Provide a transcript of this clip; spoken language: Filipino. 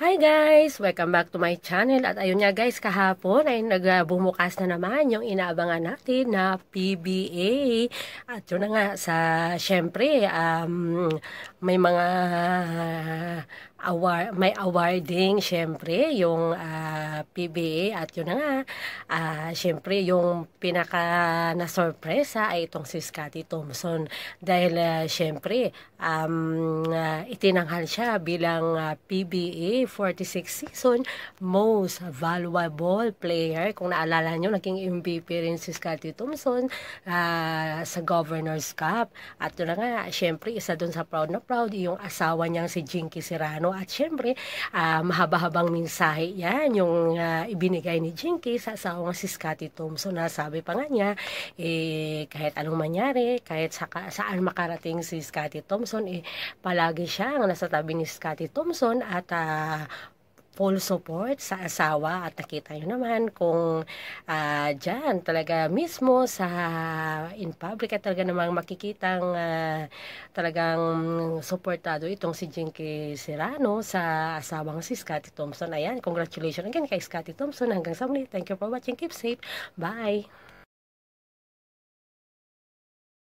Hi guys! Welcome back to my channel. At ayun nga guys, kahapon ay nagbumukas na naman yung inaabangan natin na PBA. At yun na nga, sa, syempre, um, may mga award, may awarding syempre yung uh, ah, PBA at yun na nga uh, syempre yung pinaka na sorpresa ay itong si Scotty Thompson dahil uh, syempre um, uh, itinanghal siya bilang uh, PBA 46 season most valuable player kung naalala nyo naging MVP rin si Scotty Thompson uh, sa Governor's Cup at yun na nga syempre isa dun sa proud na proud yung asawa niyang si Jinky Serrano Pilipino at syempre uh, mahaba-habang mensahe yan yung uh, ibinigay ni Jinky sa asawang si Scotty Thompson na sabi pa nga niya eh, kahit anong mangyari kahit sa, saan makarating si Scotty Thompson eh, palagi siya nasa tabi ni Scotty Thompson at uh, full support sa asawa at nakita nyo naman kung uh, dyan talaga mismo sa in public at talaga namang makikitang uh, talagang supportado itong si Jinky Serrano sa asawang si Scottie Thompson. Ayan, congratulations again kay Scottie Thompson. Hanggang sa muli. Thank you for watching. Keep safe. Bye!